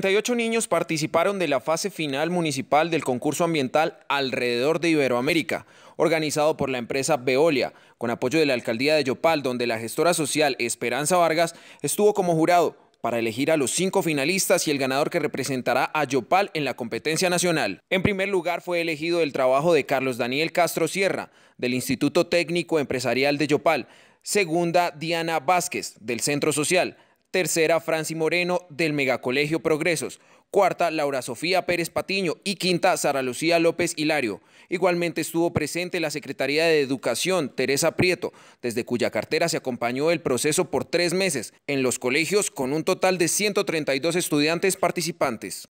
38 niños participaron de la fase final municipal del concurso ambiental Alrededor de Iberoamérica, organizado por la empresa Veolia, con apoyo de la alcaldía de Yopal, donde la gestora social Esperanza Vargas estuvo como jurado para elegir a los cinco finalistas y el ganador que representará a Yopal en la competencia nacional. En primer lugar fue elegido el trabajo de Carlos Daniel Castro Sierra, del Instituto Técnico Empresarial de Yopal, segunda Diana Vázquez, del Centro Social, tercera Franci Moreno del Megacolegio Progresos, cuarta Laura Sofía Pérez Patiño y quinta Sara Lucía López Hilario. Igualmente estuvo presente la Secretaría de Educación, Teresa Prieto, desde cuya cartera se acompañó el proceso por tres meses en los colegios con un total de 132 estudiantes participantes.